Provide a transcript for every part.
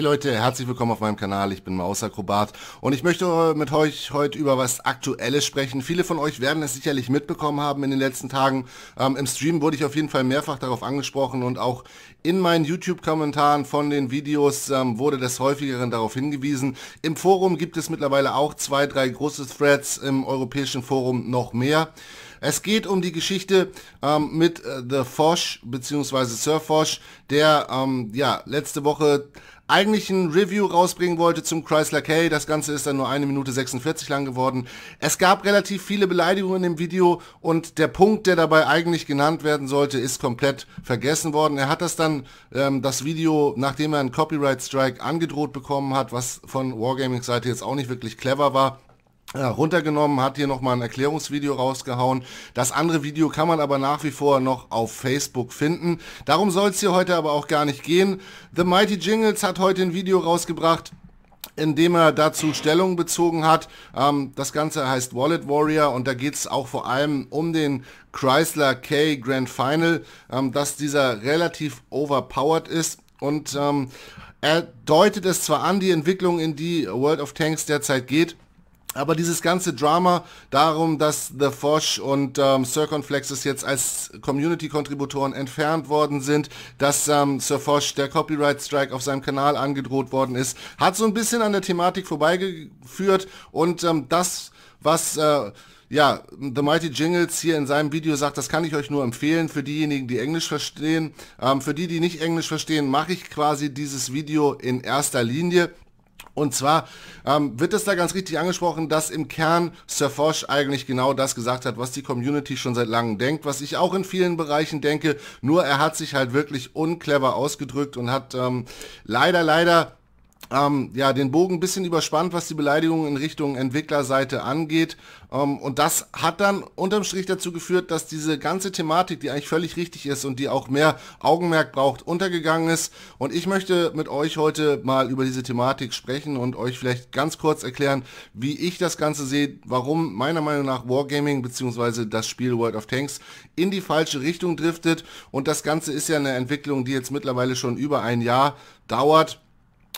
Hey Leute, herzlich willkommen auf meinem Kanal, ich bin Mausakrobat und ich möchte äh, mit euch heute über was Aktuelles sprechen. Viele von euch werden es sicherlich mitbekommen haben in den letzten Tagen. Ähm, Im Stream wurde ich auf jeden Fall mehrfach darauf angesprochen und auch in meinen YouTube-Kommentaren von den Videos ähm, wurde des häufigeren darauf hingewiesen. Im Forum gibt es mittlerweile auch zwei, drei große Threads, im europäischen Forum noch mehr. Es geht um die Geschichte ähm, mit äh, The Fosh bzw. Sir Fosh, der ähm, ja letzte Woche eigentlich ein Review rausbringen wollte zum Chrysler K. Das Ganze ist dann nur eine Minute 46 lang geworden. Es gab relativ viele Beleidigungen in dem Video und der Punkt, der dabei eigentlich genannt werden sollte, ist komplett vergessen worden. Er hat das dann, ähm, das Video, nachdem er einen Copyright Strike angedroht bekommen hat, was von Wargaming-Seite jetzt auch nicht wirklich clever war, äh, runtergenommen, hat hier nochmal ein Erklärungsvideo rausgehauen. Das andere Video kann man aber nach wie vor noch auf Facebook finden. Darum soll es hier heute aber auch gar nicht gehen. The Mighty Jingles hat heute ein Video rausgebracht, indem er dazu Stellung bezogen hat. Ähm, das Ganze heißt Wallet Warrior und da geht es auch vor allem um den Chrysler K Grand Final, ähm, dass dieser relativ overpowered ist und ähm, er deutet es zwar an, die Entwicklung, in die World of Tanks derzeit geht, aber dieses ganze Drama darum, dass The Fosh und ähm, Circonflexes jetzt als Community-Kontributoren entfernt worden sind, dass ähm, Sir Fosh der Copyright-Strike auf seinem Kanal angedroht worden ist, hat so ein bisschen an der Thematik vorbeigeführt und ähm, das, was... Äh, ja, The Mighty Jingles hier in seinem Video sagt, das kann ich euch nur empfehlen für diejenigen, die Englisch verstehen. Ähm, für die, die nicht Englisch verstehen, mache ich quasi dieses Video in erster Linie. Und zwar ähm, wird es da ganz richtig angesprochen, dass im Kern Sir Fosh eigentlich genau das gesagt hat, was die Community schon seit langem denkt, was ich auch in vielen Bereichen denke, nur er hat sich halt wirklich unclever ausgedrückt und hat ähm, leider, leider ähm, ja, den Bogen ein bisschen überspannt, was die Beleidigung in Richtung Entwicklerseite angeht. Ähm, und das hat dann unterm Strich dazu geführt, dass diese ganze Thematik, die eigentlich völlig richtig ist und die auch mehr Augenmerk braucht, untergegangen ist. Und ich möchte mit euch heute mal über diese Thematik sprechen und euch vielleicht ganz kurz erklären, wie ich das Ganze sehe, warum meiner Meinung nach Wargaming bzw. das Spiel World of Tanks in die falsche Richtung driftet. Und das Ganze ist ja eine Entwicklung, die jetzt mittlerweile schon über ein Jahr dauert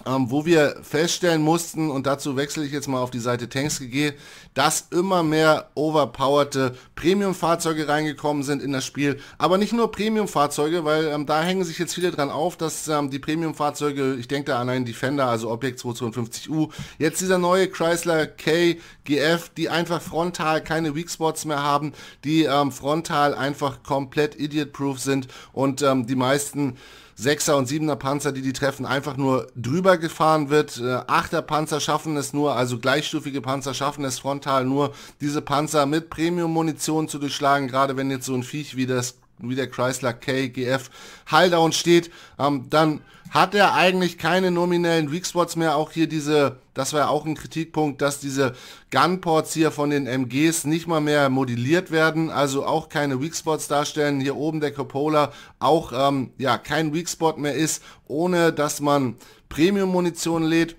ähm, wo wir feststellen mussten, und dazu wechsle ich jetzt mal auf die Seite Tanks.gg, dass immer mehr overpowerte Premium-Fahrzeuge reingekommen sind in das Spiel. Aber nicht nur Premium-Fahrzeuge, weil ähm, da hängen sich jetzt viele dran auf, dass ähm, die Premium-Fahrzeuge, ich denke da an einen Defender, also Objekt 252U, jetzt dieser neue Chrysler KGF, die einfach frontal keine Weak Spots mehr haben, die ähm, frontal einfach komplett idiot-proof sind und ähm, die meisten Sechser- und Siebener-Panzer, die die treffen, einfach nur drüber gefahren wird. Äh, Achter-Panzer schaffen es nur, also gleichstufige Panzer schaffen es frontal nur, diese Panzer mit Premium-Munition zu durchschlagen, gerade wenn jetzt so ein Viech wie das wie der Chrysler KGF Highdown steht, ähm, dann hat er eigentlich keine nominellen Weak Spots mehr. Auch hier diese, das war ja auch ein Kritikpunkt, dass diese Gunports hier von den MGs nicht mal mehr modelliert werden, also auch keine Weak Spots darstellen. Hier oben der Coppola auch ähm, ja, kein Weak Spot mehr ist, ohne dass man Premium-Munition lädt.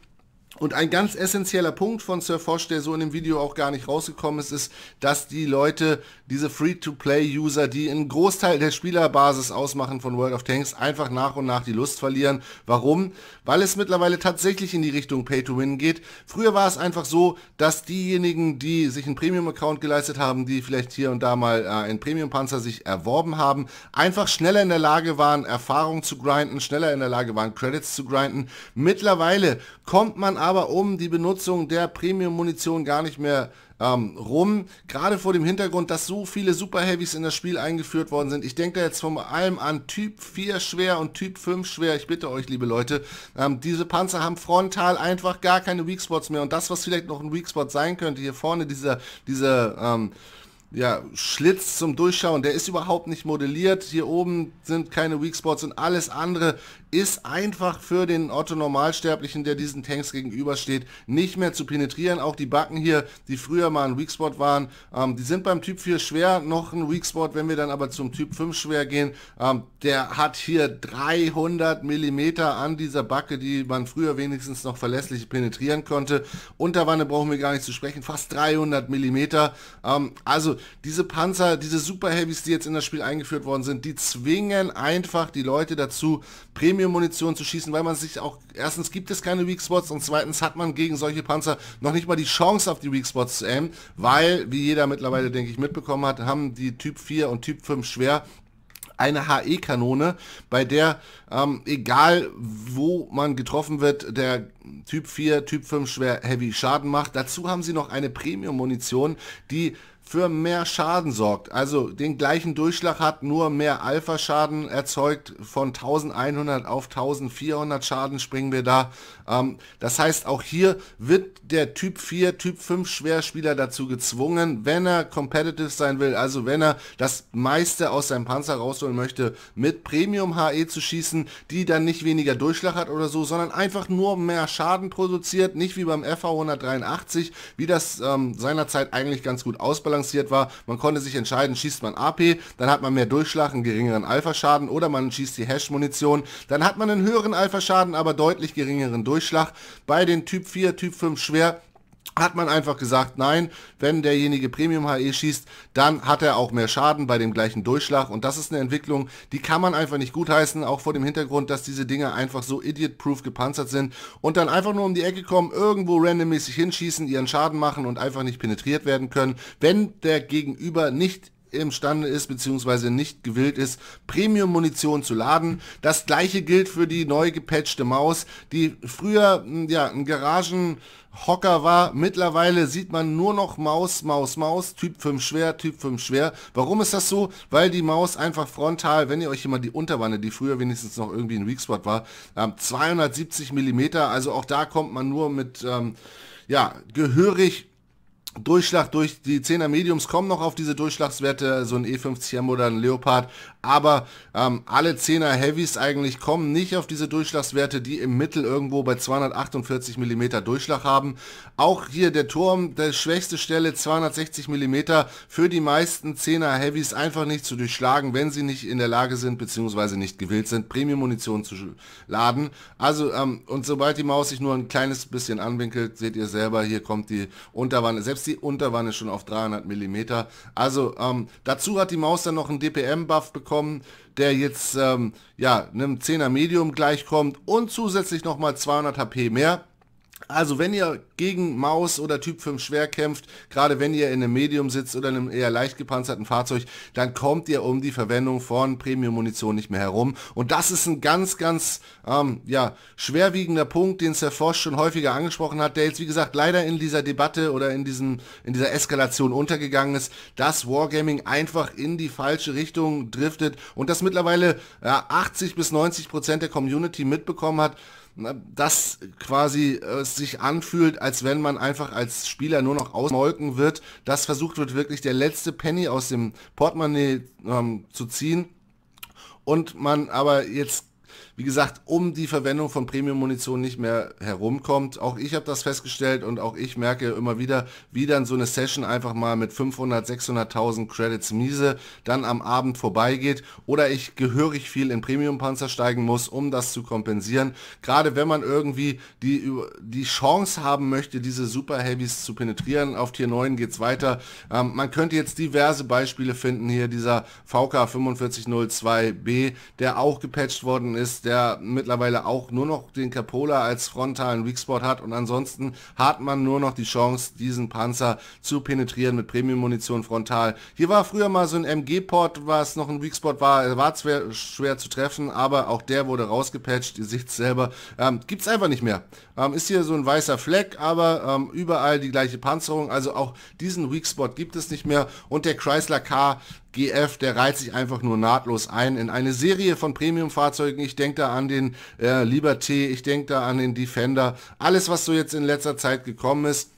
Und ein ganz essentieller Punkt von Sir Fosh, der so in dem Video auch gar nicht rausgekommen ist, ist, dass die Leute, diese Free-to-Play-User, die einen Großteil der Spielerbasis ausmachen von World of Tanks, einfach nach und nach die Lust verlieren. Warum? Weil es mittlerweile tatsächlich in die Richtung Pay-to-Win geht. Früher war es einfach so, dass diejenigen, die sich einen Premium-Account geleistet haben, die vielleicht hier und da mal äh, einen Premium-Panzer sich erworben haben, einfach schneller in der Lage waren, Erfahrung zu grinden, schneller in der Lage waren, Credits zu grinden. Mittlerweile kommt man aber um die Benutzung der Premium-Munition gar nicht mehr ähm, rum. Gerade vor dem Hintergrund, dass so viele Super Heavies in das Spiel eingeführt worden sind. Ich denke da jetzt vor allem an Typ 4 schwer und Typ 5 schwer. Ich bitte euch, liebe Leute, ähm, diese Panzer haben frontal einfach gar keine Weak Spots mehr. Und das, was vielleicht noch ein Weak Spot sein könnte, hier vorne dieser, dieser ähm, ja, Schlitz zum Durchschauen, der ist überhaupt nicht modelliert. Hier oben sind keine Weak Spots und alles andere ist einfach für den Otto Normalsterblichen, der diesen Tanks gegenübersteht, nicht mehr zu penetrieren. Auch die Backen hier, die früher mal ein Weak Spot waren, ähm, die sind beim Typ 4 schwer noch ein Weak Spot. Wenn wir dann aber zum Typ 5 schwer gehen, ähm, der hat hier 300 Millimeter an dieser Backe, die man früher wenigstens noch verlässlich penetrieren konnte. Unterwanne brauchen wir gar nicht zu sprechen, fast 300 Millimeter. Ähm, also diese Panzer, diese Super Heavies, die jetzt in das Spiel eingeführt worden sind, die zwingen einfach die Leute dazu, Premium Premium-Munition zu schießen, weil man sich auch, erstens gibt es keine Weak Spots und zweitens hat man gegen solche Panzer noch nicht mal die Chance auf die Weak Spots zu aimen, weil, wie jeder mittlerweile, denke ich, mitbekommen hat, haben die Typ 4 und Typ 5 schwer eine HE-Kanone, bei der, ähm, egal wo man getroffen wird, der Typ 4, Typ 5 schwer Heavy Schaden macht. Dazu haben sie noch eine Premium-Munition, die für mehr Schaden sorgt. Also den gleichen Durchschlag hat, nur mehr Alpha-Schaden erzeugt. Von 1100 auf 1400 Schaden springen wir da. Ähm, das heißt, auch hier wird der Typ 4, Typ 5 Schwerspieler dazu gezwungen, wenn er competitive sein will, also wenn er das meiste aus seinem Panzer rausholen möchte, mit Premium HE zu schießen, die dann nicht weniger Durchschlag hat oder so, sondern einfach nur mehr Schaden produziert. Nicht wie beim FH 183, wie das ähm, seinerzeit eigentlich ganz gut ausbalanciert ausbalanciert war. Man konnte sich entscheiden, schießt man AP, dann hat man mehr Durchschlag, einen geringeren Alpha-Schaden oder man schießt die Hash-Munition, dann hat man einen höheren Alpha-Schaden, aber deutlich geringeren Durchschlag. Bei den Typ 4, Typ 5 schwer hat man einfach gesagt, nein, wenn derjenige Premium HE schießt, dann hat er auch mehr Schaden bei dem gleichen Durchschlag und das ist eine Entwicklung, die kann man einfach nicht gutheißen, auch vor dem Hintergrund, dass diese Dinger einfach so idiot-proof gepanzert sind und dann einfach nur um die Ecke kommen, irgendwo randommäßig hinschießen, ihren Schaden machen und einfach nicht penetriert werden können, wenn der Gegenüber nicht imstande ist bzw. nicht gewillt ist, Premium-Munition zu laden. Das gleiche gilt für die neu gepatchte Maus, die früher hm, ja, ein Garagen... Hocker war. Mittlerweile sieht man nur noch Maus, Maus, Maus, Typ 5 schwer, Typ 5 schwer. Warum ist das so? Weil die Maus einfach frontal, wenn ihr euch immer die Unterwanne, die früher wenigstens noch irgendwie ein Weakspot war, 270 ähm, Millimeter. also auch da kommt man nur mit, ähm, ja, gehörig Durchschlag durch die 10er Mediums kommen noch auf diese Durchschlagswerte, so ein E50M oder ein Leopard, aber ähm, alle 10er Heavies eigentlich kommen nicht auf diese Durchschlagswerte, die im Mittel irgendwo bei 248 mm Durchschlag haben. Auch hier der Turm, der schwächste Stelle 260 mm für die meisten 10er Heavies einfach nicht zu durchschlagen, wenn sie nicht in der Lage sind beziehungsweise nicht gewillt sind, Premium-Munition zu laden. Also ähm, und sobald die Maus sich nur ein kleines bisschen anwinkelt, seht ihr selber, hier kommt die Unterwand, selbst ist die Unterwanne schon auf 300 mm. Also ähm, dazu hat die Maus dann noch einen DPM-Buff bekommen, der jetzt ähm, ja, einem 10er Medium gleichkommt und zusätzlich nochmal 200 HP mehr. Also wenn ihr gegen Maus oder Typ 5 schwer kämpft, gerade wenn ihr in einem Medium sitzt oder in einem eher leicht gepanzerten Fahrzeug, dann kommt ihr um die Verwendung von Premium-Munition nicht mehr herum. Und das ist ein ganz, ganz ähm, ja, schwerwiegender Punkt, den Sir Fosch schon häufiger angesprochen hat, der jetzt wie gesagt leider in dieser Debatte oder in, diesem, in dieser Eskalation untergegangen ist, dass Wargaming einfach in die falsche Richtung driftet und dass mittlerweile ja, 80 bis 90 Prozent der Community mitbekommen hat, Ne, das quasi äh, sich anfühlt, als wenn man einfach als Spieler nur noch ausmolken wird, dass versucht wird, wirklich der letzte Penny aus dem Portemonnaie ähm, zu ziehen und man aber jetzt wie gesagt, um die Verwendung von Premium-Munition nicht mehr herumkommt. Auch ich habe das festgestellt und auch ich merke immer wieder, wie dann so eine Session einfach mal mit 500, 600.000 Credits miese dann am Abend vorbeigeht oder ich gehörig viel in Premium-Panzer steigen muss, um das zu kompensieren. Gerade wenn man irgendwie die, die Chance haben möchte, diese Super Heavies zu penetrieren. Auf Tier 9 geht es weiter. Ähm, man könnte jetzt diverse Beispiele finden hier, dieser VK 4502B, der auch gepatcht worden ist der mittlerweile auch nur noch den Capola als frontalen Weakspot hat und ansonsten hat man nur noch die Chance, diesen Panzer zu penetrieren mit Premium-Munition frontal. Hier war früher mal so ein MG-Port, was noch ein Weakspot war, war zwar schwer zu treffen, aber auch der wurde rausgepatcht, ihr seht es selber, ähm, gibt es einfach nicht mehr. Ähm, ist hier so ein weißer Fleck, aber ähm, überall die gleiche Panzerung. Also auch diesen Weak Spot gibt es nicht mehr. Und der Chrysler K GF, der reiht sich einfach nur nahtlos ein in eine Serie von Premium-Fahrzeugen. Ich denke da an den äh, Liberté, ich denke da an den Defender. Alles, was so jetzt in letzter Zeit gekommen ist,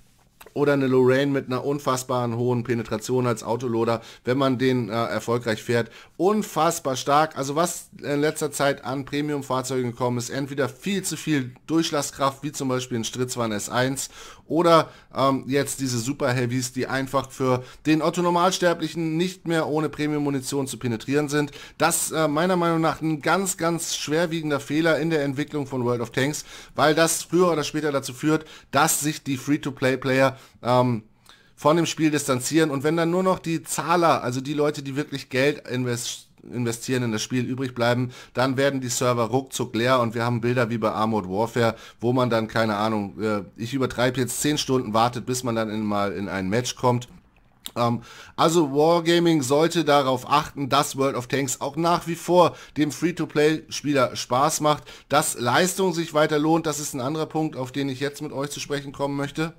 oder eine Lorraine mit einer unfassbaren hohen Penetration als Autoloader, wenn man den äh, erfolgreich fährt. Unfassbar stark. Also was in letzter Zeit an Premium-Fahrzeugen gekommen ist, entweder viel zu viel Durchlasskraft, wie zum Beispiel ein Stritzwan S1 oder ähm, jetzt diese Super Heavies, die einfach für den Otto Normalsterblichen nicht mehr ohne Premium-Munition zu penetrieren sind. Das äh, meiner Meinung nach ein ganz, ganz schwerwiegender Fehler in der Entwicklung von World of Tanks, weil das früher oder später dazu führt, dass sich die Free-to-Play-Player ähm, von dem Spiel distanzieren und wenn dann nur noch die Zahler, also die Leute, die wirklich Geld investieren, investieren in das Spiel übrig bleiben, dann werden die Server ruckzuck leer und wir haben Bilder wie bei Armored Warfare, wo man dann, keine Ahnung, äh, ich übertreibe jetzt 10 Stunden wartet, bis man dann in, mal in ein Match kommt ähm, also Wargaming sollte darauf achten, dass World of Tanks auch nach wie vor dem Free-to-Play-Spieler Spaß macht, dass Leistung sich weiter lohnt. Das ist ein anderer Punkt, auf den ich jetzt mit euch zu sprechen kommen möchte.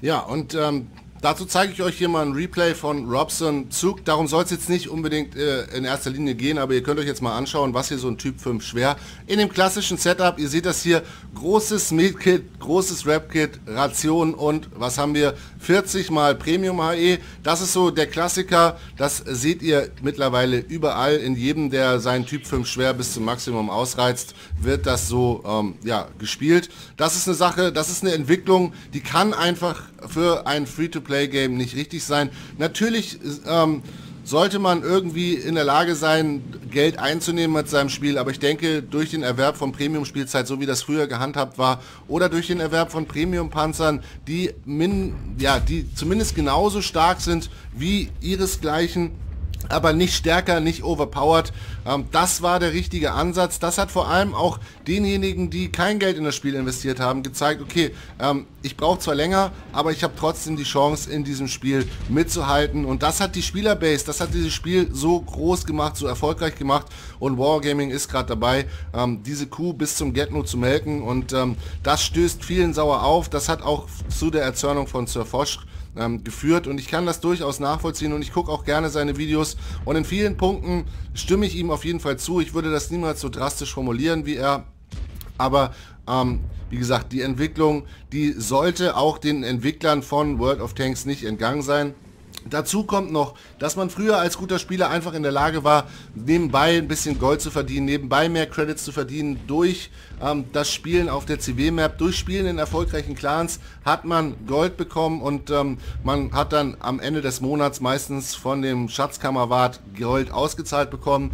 Ja, und ähm, Dazu zeige ich euch hier mal ein Replay von Robson Zug. Darum soll es jetzt nicht unbedingt äh, in erster Linie gehen, aber ihr könnt euch jetzt mal anschauen, was hier so ein Typ 5 schwer in dem klassischen Setup. Ihr seht das hier, großes Meat-Kit, großes Rap-Kit, Ration und was haben wir? 40 mal Premium HE. Das ist so der Klassiker. Das seht ihr mittlerweile überall. In jedem, der seinen Typ 5 schwer bis zum Maximum ausreizt, wird das so ähm, ja, gespielt. Das ist eine Sache, das ist eine Entwicklung, die kann einfach für ein Free-to-Play Play-Game nicht richtig sein. Natürlich ähm, sollte man irgendwie in der Lage sein, Geld einzunehmen mit seinem Spiel, aber ich denke, durch den Erwerb von Premium-Spielzeit, so wie das früher gehandhabt war, oder durch den Erwerb von Premium-Panzern, die, ja, die zumindest genauso stark sind wie ihresgleichen, aber nicht stärker, nicht overpowered. Ähm, das war der richtige Ansatz. Das hat vor allem auch denjenigen, die kein Geld in das Spiel investiert haben, gezeigt, okay, ähm, ich brauche zwar länger, aber ich habe trotzdem die Chance, in diesem Spiel mitzuhalten. Und das hat die Spielerbase, das hat dieses Spiel so groß gemacht, so erfolgreich gemacht. Und Wargaming ist gerade dabei, ähm, diese Kuh bis zum Getno zu melken. Und ähm, das stößt vielen sauer auf. Das hat auch zu der Erzörnung von Sir Fosch ähm, geführt und ich kann das durchaus nachvollziehen und ich gucke auch gerne seine Videos und in vielen Punkten stimme ich ihm auf jeden Fall zu. Ich würde das niemals so drastisch formulieren wie er, aber ähm, wie gesagt, die Entwicklung, die sollte auch den Entwicklern von World of Tanks nicht entgangen sein. Dazu kommt noch, dass man früher als guter Spieler einfach in der Lage war, nebenbei ein bisschen Gold zu verdienen, nebenbei mehr Credits zu verdienen durch ähm, das Spielen auf der CW-Map, durch Spielen in erfolgreichen Clans hat man Gold bekommen und ähm, man hat dann am Ende des Monats meistens von dem Schatzkammerwart Gold ausgezahlt bekommen.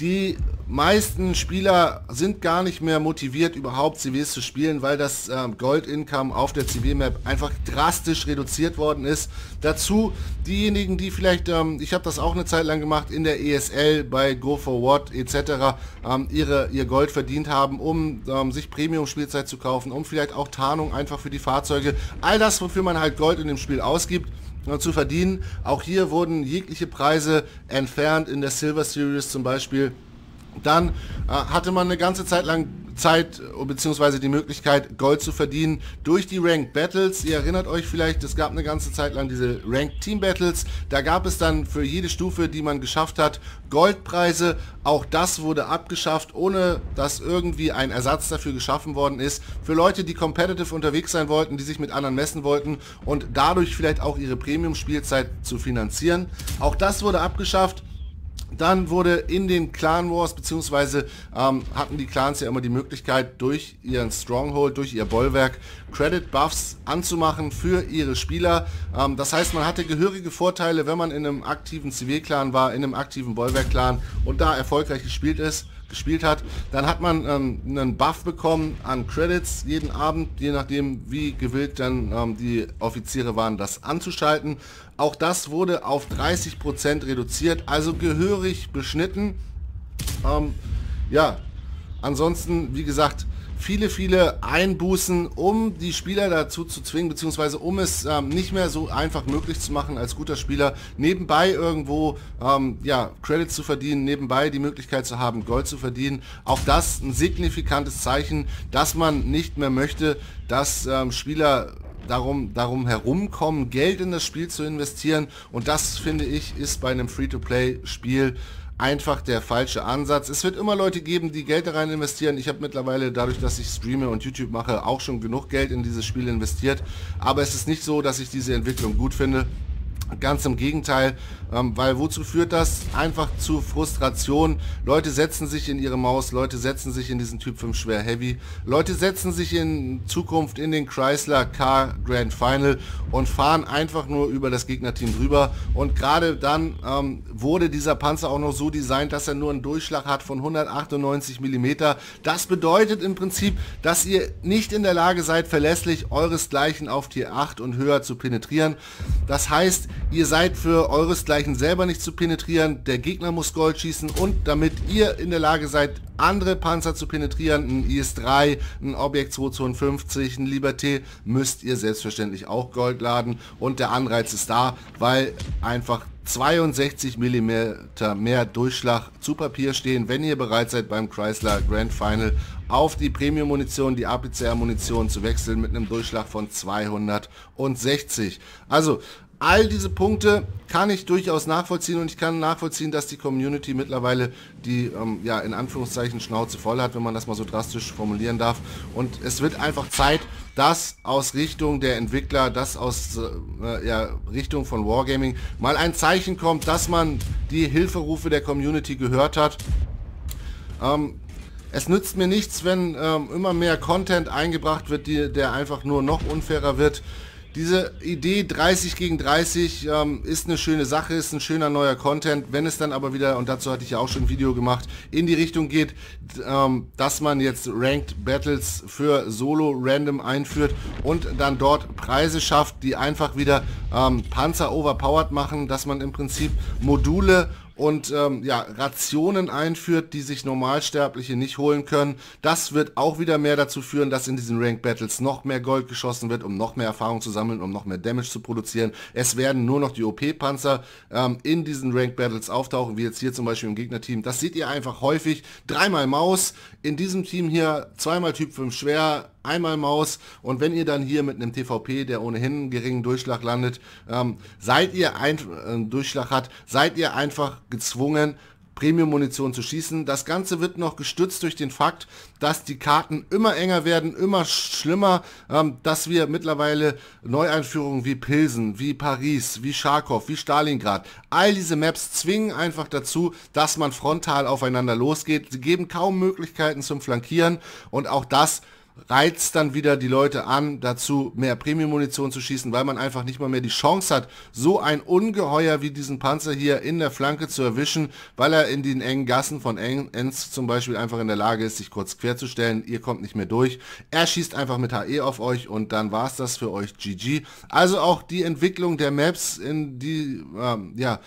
Die meisten Spieler sind gar nicht mehr motiviert, überhaupt CWs zu spielen, weil das ähm, Gold-Income auf der cw map einfach drastisch reduziert worden ist. Dazu diejenigen, die vielleicht, ähm, ich habe das auch eine Zeit lang gemacht, in der ESL, bei Go for What etc. Ähm, ihre, ihr Gold verdient haben, um ähm, sich Premium-Spielzeit zu kaufen, um vielleicht auch Tarnung einfach für die Fahrzeuge. All das, wofür man halt Gold in dem Spiel ausgibt äh, zu verdienen. Auch hier wurden jegliche Preise entfernt, in der Silver Series zum Beispiel dann äh, hatte man eine ganze Zeit lang Zeit äh, bzw. die Möglichkeit, Gold zu verdienen durch die Ranked Battles. Ihr erinnert euch vielleicht, es gab eine ganze Zeit lang diese Ranked Team Battles. Da gab es dann für jede Stufe, die man geschafft hat, Goldpreise. Auch das wurde abgeschafft, ohne dass irgendwie ein Ersatz dafür geschaffen worden ist. Für Leute, die competitive unterwegs sein wollten, die sich mit anderen messen wollten und dadurch vielleicht auch ihre Premium-Spielzeit zu finanzieren. Auch das wurde abgeschafft. Dann wurde in den Clan Wars, beziehungsweise ähm, hatten die Clans ja immer die Möglichkeit, durch ihren Stronghold, durch ihr Bollwerk Credit Buffs anzumachen für ihre Spieler. Ähm, das heißt, man hatte gehörige Vorteile, wenn man in einem aktiven Zivilclan war, in einem aktiven Bollwerk-Clan und da erfolgreich gespielt ist gespielt hat. Dann hat man ähm, einen Buff bekommen an Credits jeden Abend, je nachdem wie gewillt dann ähm, die Offiziere waren, das anzuschalten. Auch das wurde auf 30% Prozent reduziert, also gehörig beschnitten. Ähm, ja, ansonsten, wie gesagt, viele, viele Einbußen, um die Spieler dazu zu zwingen, beziehungsweise um es ähm, nicht mehr so einfach möglich zu machen, als guter Spieler nebenbei irgendwo ähm, ja, Credits zu verdienen, nebenbei die Möglichkeit zu haben, Gold zu verdienen. Auch das ein signifikantes Zeichen, dass man nicht mehr möchte, dass ähm, Spieler darum, darum herumkommen, Geld in das Spiel zu investieren. Und das, finde ich, ist bei einem Free-to-Play-Spiel einfach der falsche Ansatz. Es wird immer Leute geben, die Geld da rein investieren. Ich habe mittlerweile, dadurch, dass ich streame und YouTube mache, auch schon genug Geld in dieses Spiel investiert. Aber es ist nicht so, dass ich diese Entwicklung gut finde. Ganz im Gegenteil, ähm, weil wozu führt das? Einfach zu Frustration. Leute setzen sich in ihre Maus, Leute setzen sich in diesen Typ 5 schwer Heavy, Leute setzen sich in Zukunft in den Chrysler Car Grand Final und fahren einfach nur über das Gegnerteam drüber. Und gerade dann ähm, wurde dieser Panzer auch noch so designt, dass er nur einen Durchschlag hat von 198 mm. Das bedeutet im Prinzip, dass ihr nicht in der Lage seid, verlässlich euresgleichen auf Tier 8 und höher zu penetrieren. Das heißt, ihr seid für euresgleichen selber nicht zu penetrieren, der Gegner muss Gold schießen und damit ihr in der Lage seid, andere Panzer zu penetrieren, ein IS-3, ein Objekt 252, ein Liberté, müsst ihr selbstverständlich auch Gold laden und der Anreiz ist da, weil einfach 62 mm mehr Durchschlag zu Papier stehen, wenn ihr bereit seid beim Chrysler Grand Final auf die Premium-Munition, die APCR-Munition zu wechseln mit einem Durchschlag von 260. Also All diese Punkte kann ich durchaus nachvollziehen und ich kann nachvollziehen, dass die Community mittlerweile die, ähm, ja, in Anführungszeichen Schnauze voll hat, wenn man das mal so drastisch formulieren darf. Und es wird einfach Zeit, dass aus Richtung der Entwickler, dass aus äh, ja, Richtung von Wargaming mal ein Zeichen kommt, dass man die Hilferufe der Community gehört hat. Ähm, es nützt mir nichts, wenn ähm, immer mehr Content eingebracht wird, die, der einfach nur noch unfairer wird diese Idee 30 gegen 30 ähm, ist eine schöne Sache, ist ein schöner neuer Content. Wenn es dann aber wieder, und dazu hatte ich ja auch schon ein Video gemacht, in die Richtung geht, ähm, dass man jetzt Ranked Battles für Solo Random einführt und dann dort Preise schafft, die einfach wieder ähm, Panzer overpowered machen, dass man im Prinzip Module und ähm, ja, Rationen einführt, die sich Normalsterbliche nicht holen können. Das wird auch wieder mehr dazu führen, dass in diesen Ranked Battles noch mehr Gold geschossen wird, um noch mehr Erfahrung zu sammeln, um noch mehr Damage zu produzieren. Es werden nur noch die OP-Panzer ähm, in diesen Ranked Battles auftauchen, wie jetzt hier zum Beispiel im Gegnerteam. Das seht ihr einfach häufig. Dreimal Maus, in diesem Team hier zweimal Typ 5 schwer, einmal Maus. Und wenn ihr dann hier mit einem TVP, der ohnehin geringen Durchschlag landet, ähm, seid ihr ein äh, Durchschlag hat, seid ihr einfach gezwungen, Premium-Munition zu schießen. Das Ganze wird noch gestützt durch den Fakt, dass die Karten immer enger werden, immer schlimmer, ähm, dass wir mittlerweile Neueinführungen wie Pilsen, wie Paris, wie Scharkow, wie Stalingrad, all diese Maps zwingen einfach dazu, dass man frontal aufeinander losgeht. Sie geben kaum Möglichkeiten zum Flankieren und auch das reizt dann wieder die Leute an, dazu mehr Premium-Munition zu schießen, weil man einfach nicht mal mehr die Chance hat, so ein Ungeheuer wie diesen Panzer hier in der Flanke zu erwischen, weil er in den engen Gassen von Enz zum Beispiel einfach in der Lage ist, sich kurz querzustellen. Ihr kommt nicht mehr durch. Er schießt einfach mit HE auf euch und dann war's das für euch. GG. Also auch die Entwicklung der Maps, in die, ähm, ja,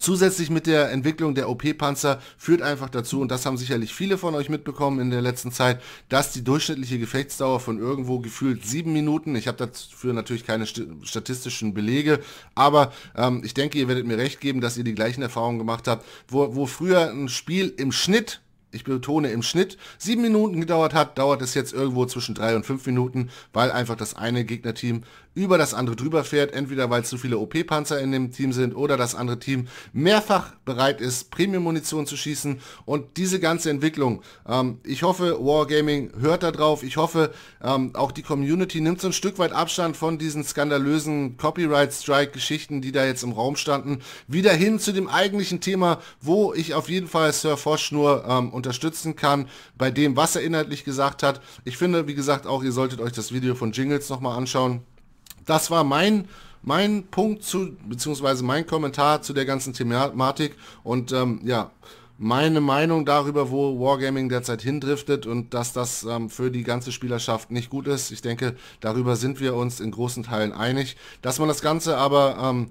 Zusätzlich mit der Entwicklung der OP-Panzer führt einfach dazu, und das haben sicherlich viele von euch mitbekommen in der letzten Zeit, dass die durchschnittliche Gefechtsdauer von irgendwo gefühlt sieben Minuten, ich habe dafür natürlich keine statistischen Belege, aber ähm, ich denke, ihr werdet mir recht geben, dass ihr die gleichen Erfahrungen gemacht habt, wo, wo früher ein Spiel im Schnitt ich betone im Schnitt, sieben Minuten gedauert hat, dauert es jetzt irgendwo zwischen drei und fünf Minuten, weil einfach das eine Gegnerteam über das andere drüber fährt, entweder weil zu viele OP-Panzer in dem Team sind oder das andere Team mehrfach bereit ist, Premium-Munition zu schießen und diese ganze Entwicklung. Ähm, ich hoffe, Wargaming hört da drauf. Ich hoffe, ähm, auch die Community nimmt so ein Stück weit Abstand von diesen skandalösen Copyright-Strike-Geschichten, die da jetzt im Raum standen, wieder hin zu dem eigentlichen Thema, wo ich auf jeden Fall Sir Fosch nur ähm, unterstützen kann, bei dem, was er inhaltlich gesagt hat. Ich finde, wie gesagt, auch ihr solltet euch das Video von Jingles nochmal anschauen. Das war mein, mein Punkt zu, beziehungsweise mein Kommentar zu der ganzen Thematik. Und ähm, ja, meine Meinung darüber, wo Wargaming derzeit hindriftet und dass das ähm, für die ganze Spielerschaft nicht gut ist. Ich denke, darüber sind wir uns in großen Teilen einig. Dass man das Ganze aber ähm,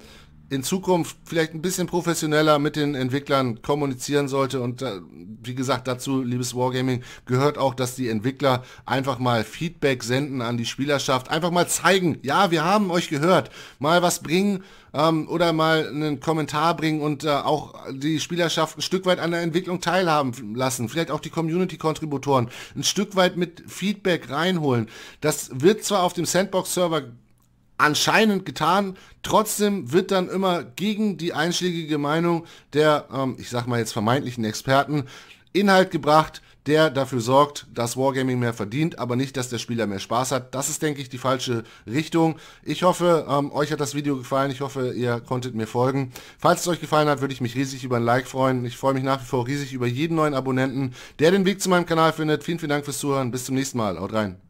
in Zukunft vielleicht ein bisschen professioneller mit den Entwicklern kommunizieren sollte. Und äh, wie gesagt, dazu, liebes Wargaming, gehört auch, dass die Entwickler einfach mal Feedback senden an die Spielerschaft. Einfach mal zeigen, ja, wir haben euch gehört. Mal was bringen ähm, oder mal einen Kommentar bringen und äh, auch die Spielerschaft ein Stück weit an der Entwicklung teilhaben lassen. Vielleicht auch die Community-Kontributoren ein Stück weit mit Feedback reinholen. Das wird zwar auf dem Sandbox-Server anscheinend getan. Trotzdem wird dann immer gegen die einschlägige Meinung der, ähm, ich sag mal jetzt vermeintlichen Experten, Inhalt gebracht, der dafür sorgt, dass Wargaming mehr verdient, aber nicht, dass der Spieler mehr Spaß hat. Das ist, denke ich, die falsche Richtung. Ich hoffe, ähm, euch hat das Video gefallen. Ich hoffe, ihr konntet mir folgen. Falls es euch gefallen hat, würde ich mich riesig über ein Like freuen. Ich freue mich nach wie vor riesig über jeden neuen Abonnenten, der den Weg zu meinem Kanal findet. Vielen, vielen Dank fürs Zuhören. Bis zum nächsten Mal. Haut rein.